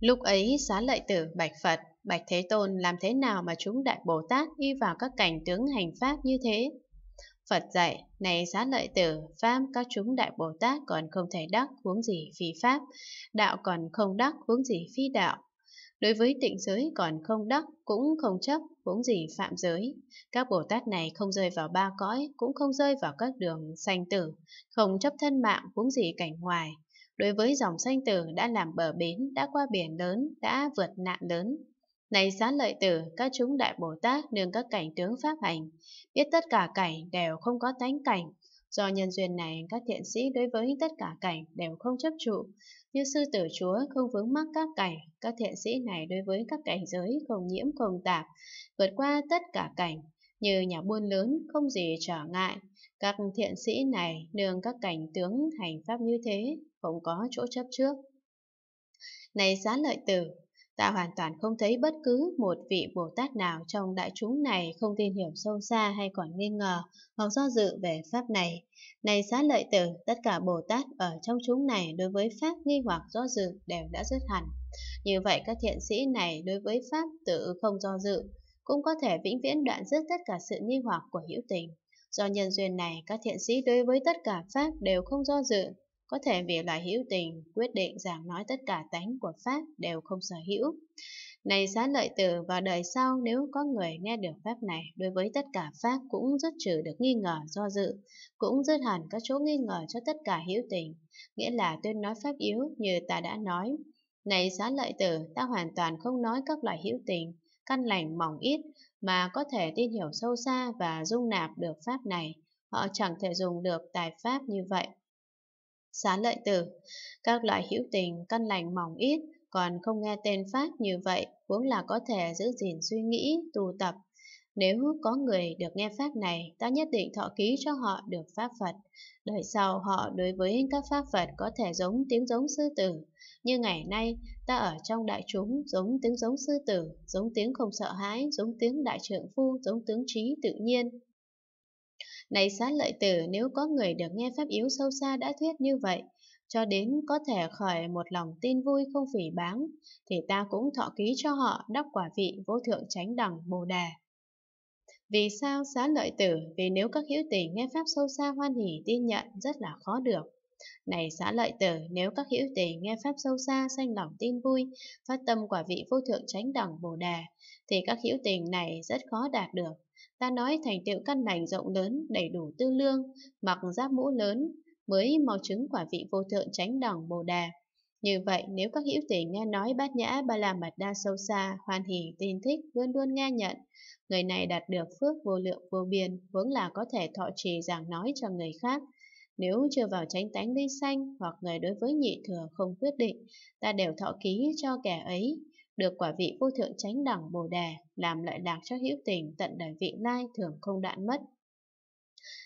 Lúc ấy xá lợi tử Bạch Phật, Bạch Thế Tôn làm thế nào mà chúng Đại Bồ Tát đi vào các cảnh tướng hành pháp như thế? Phật dạy, này xá lợi tử, pháp các chúng Đại Bồ Tát còn không thể đắc huống gì phi pháp, đạo còn không đắc huống gì phi đạo. Đối với tịnh giới còn không đắc, cũng không chấp, huống gì phạm giới. Các Bồ Tát này không rơi vào ba cõi, cũng không rơi vào các đường sanh tử, không chấp thân mạng, huống gì cảnh ngoài, đối với dòng sanh tử đã làm bờ bến, đã qua biển lớn, đã vượt nạn lớn. Này xá lợi tử, các chúng đại Bồ Tát nương các cảnh tướng pháp hành, biết tất cả cảnh đều không có tánh cảnh. Do nhân duyên này, các thiện sĩ đối với tất cả cảnh đều không chấp trụ, như sư tử chúa không vướng mắc các cảnh, các thiện sĩ này đối với các cảnh giới không nhiễm không tạp, vượt qua tất cả cảnh, như nhà buôn lớn không gì trở ngại. Các thiện sĩ này nương các cảnh tướng hành pháp như thế, không có chỗ chấp trước. Này xá lợi tử, ta hoàn toàn không thấy bất cứ một vị Bồ Tát nào trong đại chúng này không tin hiểu sâu xa hay còn nghi ngờ hoặc do dự về Pháp này. Này xá lợi tử, tất cả Bồ Tát ở trong chúng này đối với Pháp nghi hoặc do dự đều đã dứt hẳn. Như vậy các thiện sĩ này đối với Pháp tự không do dự, cũng có thể vĩnh viễn đoạn dứt tất cả sự nghi hoặc của hữu tình. Do nhân duyên này, các thiện sĩ đối với tất cả Pháp đều không do dự, có thể vì loại hữu tình quyết định rằng nói tất cả tánh của Pháp đều không sở hữu. Này xá lợi tử vào đời sau nếu có người nghe được Pháp này đối với tất cả Pháp cũng rất trừ được nghi ngờ do dự, cũng dứt hẳn các chỗ nghi ngờ cho tất cả hữu tình, nghĩa là tuyên nói Pháp yếu như ta đã nói. Này xá lợi tử, ta hoàn toàn không nói các loại hữu tình, căn lành mỏng ít mà có thể tin hiểu sâu xa và dung nạp được Pháp này. Họ chẳng thể dùng được tài Pháp như vậy xá lợi tử. Các loại hữu tình căn lành mỏng ít, còn không nghe tên Pháp như vậy vốn là có thể giữ gìn suy nghĩ, tu tập. Nếu có người được nghe Pháp này, ta nhất định thọ ký cho họ được Pháp Phật. Đời sau họ đối với các Pháp Phật có thể giống tiếng giống sư tử. Như ngày nay, ta ở trong đại chúng giống tiếng giống sư tử, giống tiếng không sợ hãi, giống tiếng đại trượng phu, giống tướng trí tự nhiên, này xá lợi tử, nếu có người được nghe pháp yếu sâu xa đã thuyết như vậy, cho đến có thể khởi một lòng tin vui không phỉ báng, thì ta cũng thọ ký cho họ đắc quả vị vô thượng chánh đẳng bồ đà. Vì sao xá lợi tử? Vì nếu các hữu tình nghe pháp sâu xa hoan hỷ tin nhận rất là khó được. Này xã lợi tử, nếu các hữu tình nghe pháp sâu xa sanh lòng tin vui, phát tâm quả vị vô thượng chánh đẳng Bồ Đà, thì các hữu tình này rất khó đạt được. Ta nói thành tựu căn lành rộng lớn, đầy đủ tư lương, mặc giáp mũ lớn, mới mau chứng quả vị vô thượng tránh đẳng bồ đà. Như vậy, nếu các hữu tình nghe nói bát nhã ba la mật đa sâu xa, hoan hỉ, tin thích, luôn luôn nghe nhận, người này đạt được phước vô lượng vô biên, vốn là có thể thọ trì giảng nói cho người khác. Nếu chưa vào tránh tánh ly xanh hoặc người đối với nhị thừa không quyết định, ta đều thọ ký cho kẻ ấy được quả vị vô thượng chánh đẳng bồ đề làm lợi lạc cho hữu tình tận đời vị lai thường không đoạn mất.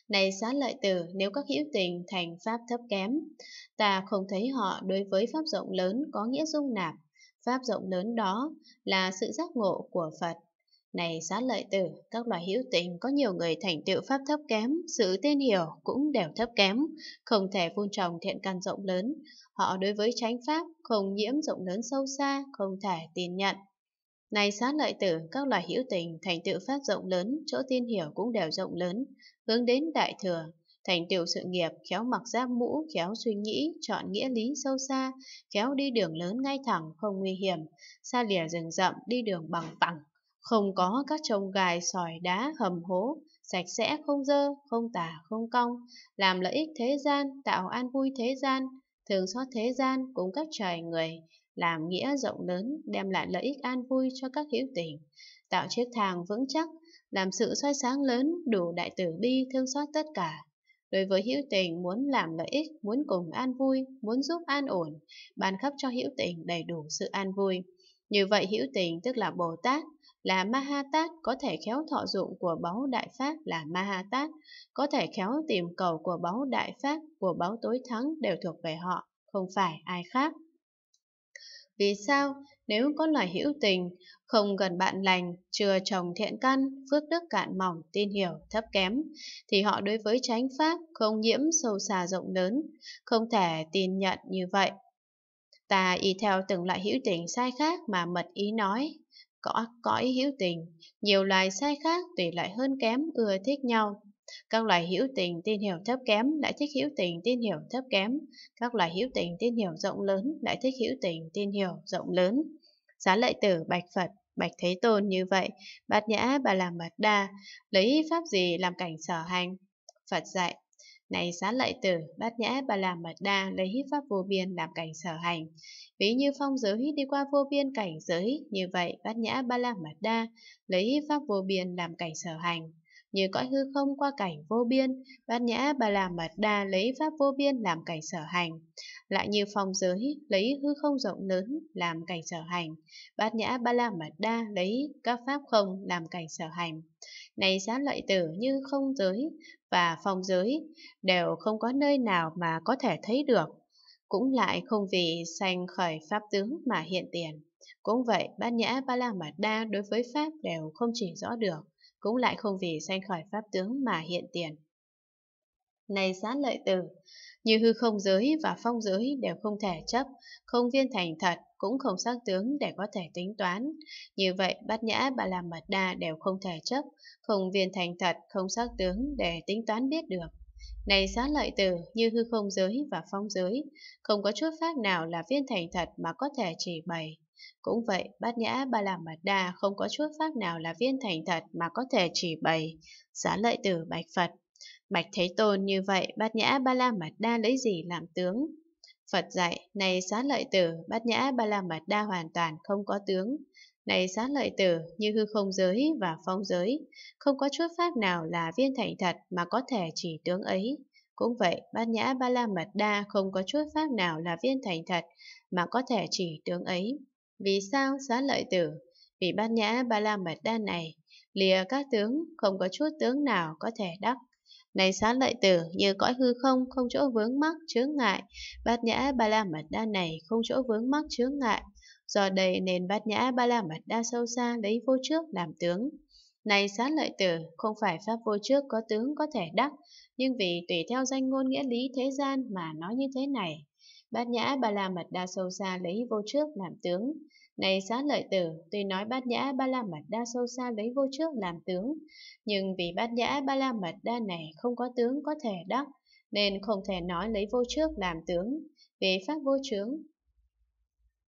Này xá lợi từ nếu các hữu tình thành pháp thấp kém, ta không thấy họ đối với pháp rộng lớn có nghĩa dung nạp. Pháp rộng lớn đó là sự giác ngộ của Phật này xá lợi tử, các loài hữu tình có nhiều người thành tựu pháp thấp kém, sự tên hiểu cũng đều thấp kém, không thể vun trồng thiện căn rộng lớn. Họ đối với chánh pháp không nhiễm rộng lớn sâu xa, không thể tin nhận. Này xá lợi tử, các loài hữu tình thành tựu pháp rộng lớn, chỗ tin hiểu cũng đều rộng lớn, hướng đến đại thừa, thành tựu sự nghiệp, khéo mặc giáp mũ, khéo suy nghĩ, chọn nghĩa lý sâu xa, khéo đi đường lớn ngay thẳng, không nguy hiểm, xa lìa rừng rậm, đi đường bằng phẳng, không có các trồng gài sỏi đá hầm hố, sạch sẽ không dơ, không tả, không cong, làm lợi ích thế gian, tạo an vui thế gian, thường xót thế gian cùng các trời người, làm nghĩa rộng lớn, đem lại lợi ích an vui cho các hữu tình, tạo chiếc thang vững chắc, làm sự soi sáng lớn, đủ đại tử bi thương xót tất cả. Đối với hữu tình muốn làm lợi ích, muốn cùng an vui, muốn giúp an ổn, ban khắp cho hữu tình đầy đủ sự an vui. Như vậy hữu tình tức là Bồ Tát, là Mahatat có thể khéo thọ dụng của báu đại pháp là Mahatat, có thể khéo tìm cầu của báu đại pháp, của báu tối thắng đều thuộc về họ, không phải ai khác. Vì sao? Nếu có lời hữu tình, không gần bạn lành, chưa trồng thiện căn, phước đức cạn mỏng, tin hiểu thấp kém, thì họ đối với chánh pháp không nhiễm sâu xa rộng lớn, không thể tin nhận như vậy. Ta y theo từng loại hữu tình sai khác mà mật ý nói, cỏ cõi hữu tình, nhiều loài sai khác tùy lại hơn kém ưa thích nhau. Các loài hữu tình tin hiểu thấp kém lại thích hữu tình tin hiểu thấp kém, các loài hữu tình tin hiểu rộng lớn lại thích hữu tình tin hiểu rộng lớn. Giá lợi tử bạch Phật Bạch Thế Tôn như vậy, bát nhã bà làm bát đa, lấy pháp gì làm cảnh sở hành? Phật dạy, này xá lợi tử, bát nhã bà làm mật đa lấy hít pháp vô biên làm cảnh sở hành. Ví như phong giới hít đi qua vô biên cảnh giới, như vậy bát nhã ba la mật đa lấy hít pháp vô biên làm cảnh sở hành như cõi hư không qua cảnh vô biên, bát nhã bà la mật đa lấy pháp vô biên làm cảnh sở hành, lại như phong giới lấy hư không rộng lớn làm cảnh sở hành, bát nhã ba la mật đa lấy các pháp không làm cảnh sở hành. Này giá lợi tử như không giới và phong giới đều không có nơi nào mà có thể thấy được, cũng lại không vì sanh khởi pháp tướng mà hiện tiền. Cũng vậy, bát nhã ba la mật đa đối với pháp đều không chỉ rõ được cũng lại không vì sanh khỏi pháp tướng mà hiện tiền. Này sát lợi tử, như hư không giới và phong giới đều không thể chấp, không viên thành thật, cũng không xác tướng để có thể tính toán. Như vậy, bát nhã bà làm mật đa đều không thể chấp, không viên thành thật, không xác tướng để tính toán biết được. Này xá lợi tử, như hư không giới và phong giới, không có chút pháp nào là viên thành thật mà có thể chỉ bày. Cũng vậy, bát nhã ba la mật đa không có chút pháp nào là viên thành thật mà có thể chỉ bày, giá lợi tử bạch Phật. Bạch Thế Tôn như vậy, bát nhã ba la mật đa lấy gì làm tướng? Phật dạy, này xá lợi tử, bát nhã ba la mật đa hoàn toàn không có tướng. Này xá lợi tử, như hư không giới và phong giới, không có chút pháp nào là viên thành thật mà có thể chỉ tướng ấy. Cũng vậy, bát nhã ba la mật đa không có chút pháp nào là viên thành thật mà có thể chỉ tướng ấy. Vì sao xá lợi tử? Vì bát nhã ba la mật đa này, lìa các tướng, không có chút tướng nào có thể đắc. Này xá lợi tử, như cõi hư không, không chỗ vướng mắc, chướng ngại. Bát nhã ba la mật đa này, không chỗ vướng mắc, chướng ngại. Do đây nên bát nhã ba la mật đa sâu xa lấy vô trước làm tướng. Này xá lợi tử, không phải pháp vô trước có tướng có thể đắc, nhưng vì tùy theo danh ngôn nghĩa lý thế gian mà nói như thế này. Bát nhã ba la mật đa sâu xa lấy vô trước làm tướng. Này xá lợi tử, tuy nói bát nhã ba la mật đa sâu xa lấy vô trước làm tướng, nhưng vì bát nhã ba la mật đa này không có tướng có thể đắc, nên không thể nói lấy vô trước làm tướng. Về pháp vô chướng,